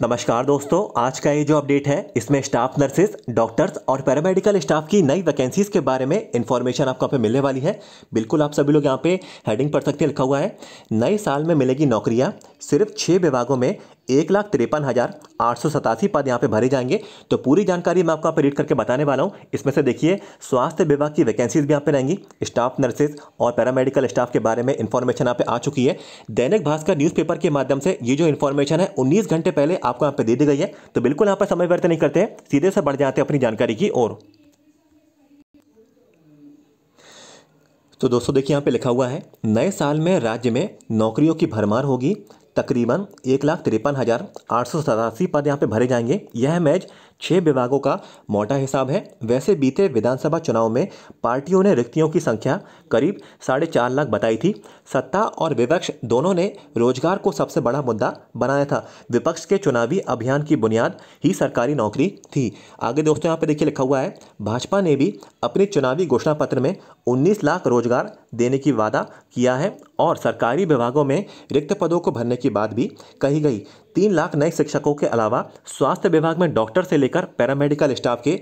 नमस्कार दोस्तों आज का ये जो अपडेट है इसमें स्टाफ नर्सेस डॉक्टर्स और पैरामेडिकल स्टाफ की नई वैकेंसीज के बारे में इन्फॉर्मेशन आपको यहाँ पे मिलने वाली है बिल्कुल आप सभी लोग यहाँ पे हेडिंग पढ़ सकते हैं लिखा हुआ है नए साल में मिलेगी नौकरियाँ सिर्फ छः विभागों में एक लाख तिरपन हज़ार आठ सौ सतासी पद यहाँ पे भरे जाएंगे तो पूरी जानकारी मैं आपको यहाँ पर रीड करके बताने वाला हूँ इसमें से देखिए स्वास्थ्य विभाग की वैकेंसीज भी यहाँ पे रहेंगी स्टाफ नर्सेज और पैरामेडिकल स्टाफ के बारे में इन्फॉर्मेशन यहाँ पे आ चुकी है दैनिक भास्कर न्यूज़पेपर के माध्यम से ये जो इन्फॉर्मेशन है उन्नीस घंटे पहले आपको यहाँ पे दे दी गई है तो बिल्कुल यहाँ पर समय व्यर्थ नहीं करते सीधे से बढ़ जाते हैं अपनी जानकारी की ओर तो दोस्तों देखिए यहाँ पे लिखा हुआ है नए साल में राज्य में नौकरियों की भरमार होगी तकरीबन एक लाख तिरपन हज़ार आठ सौ सतासी पद यहाँ पर भरे जाएंगे यह मैच छह विभागों का मोटा हिसाब है वैसे बीते विधानसभा चुनाव में पार्टियों ने रिक्तियों की संख्या करीब साढ़े चार लाख बताई थी सत्ता और विपक्ष दोनों ने रोजगार को सबसे बड़ा मुद्दा बनाया था विपक्ष के चुनावी अभियान की बुनियाद ही सरकारी नौकरी थी आगे दोस्तों यहाँ पर देखिए लिखा हुआ है भाजपा ने भी अपने चुनावी घोषणा पत्र में उन्नीस लाख रोजगार देने की वादा किया है और सरकारी विभागों में रिक्त पदों को भरने की बात भी कही गई तीन लाख नए शिक्षकों के अलावा स्वास्थ्य विभाग में डॉक्टर से लेकर पैरामेडिकल स्टाफ के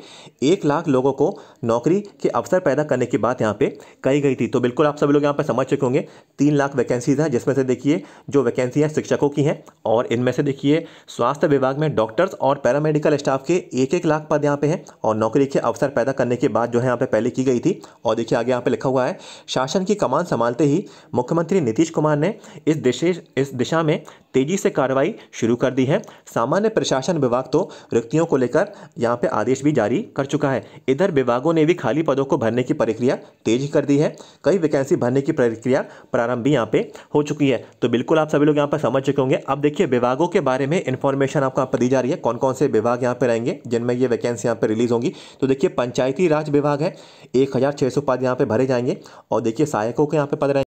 एक लाख लोगों को नौकरी के अवसर पैदा करने की बात यहाँ पे कही गई थी तो बिल्कुल आप सभी लोग यहाँ पे समझ चुके होंगे तीन लाख वैकेंसीज हैं जिसमें से देखिए जो वैकेंसी हैं शिक्षकों की हैं और इनमें से देखिए स्वास्थ्य विभाग में डॉक्टर्स और पैरामेडिकल स्टाफ के एक एक लाख पद यहाँ पे हैं और नौकरी के अवसर पैदा करने की बात जो है यहाँ पे पहले की गई थी और देखिए आगे यहाँ पे लिखा हुआ है शासन की कमान संभालते ही मुख्यमंत्री नीतीश कुमार ने इस दिशे इस दिशा में तेजी से कार्रवाई शुरू कर दी है सामान्य प्रशासन विभाग तो रिक्तियों को लेकर यहाँ पे आदेश भी जारी कर चुका है इधर विभागों ने भी खाली पदों को भरने की प्रक्रिया तेज कर दी है कई वैकेंसी भरने की प्रक्रिया प्रारंभ भी यहाँ पे हो चुकी है तो बिल्कुल आप सभी लोग यहाँ पर समझ चुके होंगे अब देखिए विभागों के बारे में इन्फॉर्मेशन आपको यहाँ पर दी जा रही है कौन कौन से विभाग यहाँ पर रहेंगे जिनमें ये वैकेंसी यहाँ पर रिलीज होंगी तो देखिए पंचायती राज विभाग है एक हज़ार छः सौ पद यहाँ पर भरे जाएंगे और देखिए सहायकों के यहाँ पर पद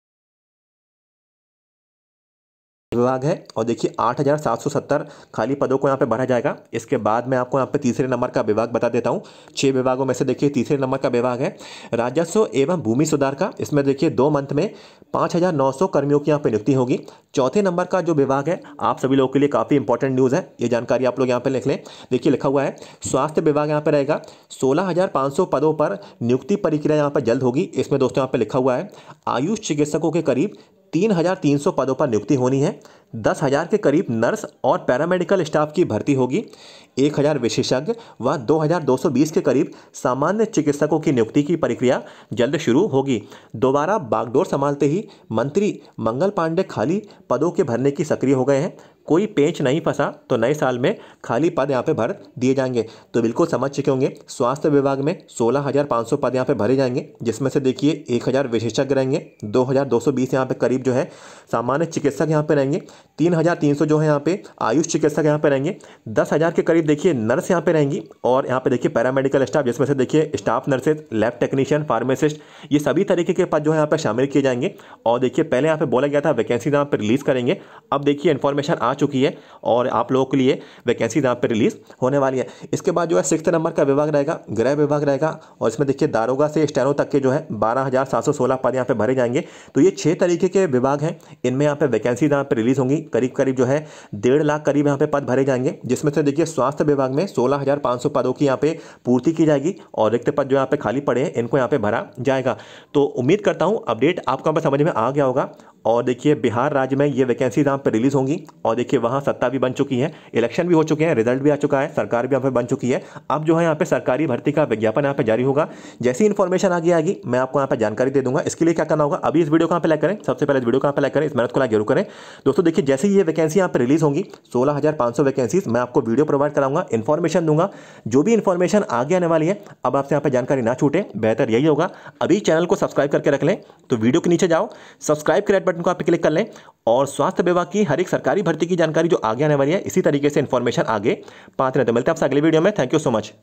विभाग है और देखिए 8,770 खाली पदों को यहाँ पे भरा जाएगा इसके बाद मैं आपको यहाँ पे तीसरे नंबर का विभाग बता देता हूँ छः विभागों में से देखिए तीसरे नंबर का विभाग है राजस्व एवं भूमि सुधार का इसमें देखिए दो मंथ में 5,900 कर्मियों की यहाँ पे नियुक्ति होगी चौथे नंबर का जो विभाग है आप सभी लोगों के लिए काफ़ी इंपॉर्टेंट न्यूज़ है ये जानकारी आप लोग यहाँ पर लिख लें देखिए लिखा हुआ है स्वास्थ्य विभाग यहाँ पर रहेगा सोलह पदों पर नियुक्ति प्रक्रिया यहाँ पर जल्द होगी इसमें दोस्तों यहाँ पर लिखा हुआ है आयुष चिकित्सकों के करीब 3,300 पदों पर नियुक्ति होनी है दस हज़ार के करीब नर्स और पैरामेडिकल स्टाफ की भर्ती होगी एक हज़ार विशेषज्ञ व 2,220 के करीब सामान्य चिकित्सकों की नियुक्ति की प्रक्रिया जल्द शुरू होगी दोबारा बागडोर संभालते ही मंत्री मंगल पांडे खाली पदों के भरने की सक्रिय हो गए हैं कोई पेंच नहीं फंसा तो नए साल में खाली पद यहाँ पे भर दिए जाएंगे तो बिल्कुल समझ चुके होंगे स्वास्थ्य विभाग में 16,500 पद यहाँ पे भरे जाएंगे जिसमें से देखिए 1,000 विशेषज्ञ रहेंगे 2,220 यहाँ पर करीब जो है सामान्य चिकित्सक यहाँ पे रहेंगे 3,300 जो है यहाँ पे आयुष चिकित्सक यहाँ पे रहेंगे 10,000 के करीब देखिए नर्स यहाँ पे रहेंगी और यहाँ पे देखिए पैरामेडिकल स्टाफ जिसमें से देखिए staff nurses lab technician pharmacist ये सभी तरीके के पद जो है यहाँ पे शामिल किए जाएंगे और देखिए पहले यहाँ पे बोला गया था वैकेंसी यहाँ पे रिलीज़ करेंगे अब देखिए इन्फॉर्मेशन आ चुकी है और आप लोगों के लिए वैकेंसी यहाँ पर रिलीज़ होने वाली है इसके बाद जो है सिक्स नंबर का विभाग रहेगा गृह विभाग रहेगा और इसमें देखिए दारोगा से स्टैनो तक के जो है बारह हज़ार सात सौ सोलह पद यहाँ पर भरे जाएंगे तो ये छः तरीके के विभाग हैं इनमें यहाँ पर वैकेंसी यहाँ पर रिलीज़ होंगी करीब करीब जो है डेढ़ लाख करीब यहाँ पर पद भरे जाएंगे जिसमें से देखिए स्वास्थ्य विभाग में सोलह हज़ार सौ पदों की यहाँ पर पूर्ति की जाएगी और रिक्त पद जो यहाँ पर खाली पड़े हैं इनको यहाँ पर भरा जाएगा तो उम्मीद करता हूँ अपडेट आपको यहाँ समझ में आ गया होगा और देखिए बिहार राज्य में ये वैकेंसी यहाँ पर रिलीज़ होंगी और देखिए वहां सत्ता भी बन चुकी है इलेक्शन भी हो चुके हैं रिजल्ट भी आ चुका है सरकार भी यहाँ पर बन चुकी है अब जो है यहाँ पर सरकारी भर्ती का विज्ञापन यहाँ पर जारी होगा जैसी इन्फॉर्मेशन आगे आएगी मैं आपको यहाँ पर जानकारी दे दूंगा इसके लिए क्या करना होगा अभी इस वीडियो कहाँ पर लाइक करें सबसे पहले इस वीडियो कहाँ पर लाइक करें इस मेहनत को लाइक जरूर करें दोस्तों देखिए जैसे ही ये वैकेंसी यहाँ पर रिलीज़ होंगी सोलह हज़ार सौ वैकेंसीज मैं आपको वीडियो प्रोवाइड कराऊंगा इन्फॉर्मेशन दूंगा जो भी इन्फॉर्मेशन आगे आने वाली है अब आपसे यहाँ पर जानकारी ना छूटे बेहतर यही होगा अभी चैनल को सब्सक्राइब करके रख लें तो वीडियो के नीचे जाओ सब्सक्राइब के रेड बटन को आप क्लिक कर लें और स्वास्थ्य विभाग की हर एक सरकारी भर्ती की जानकारी जो आगे आने वाली है इसी तरीके से इन्फॉर्मेशन आगे पाते रहते मिलते हैं आपसे अगले वीडियो में थैंक यू सो मच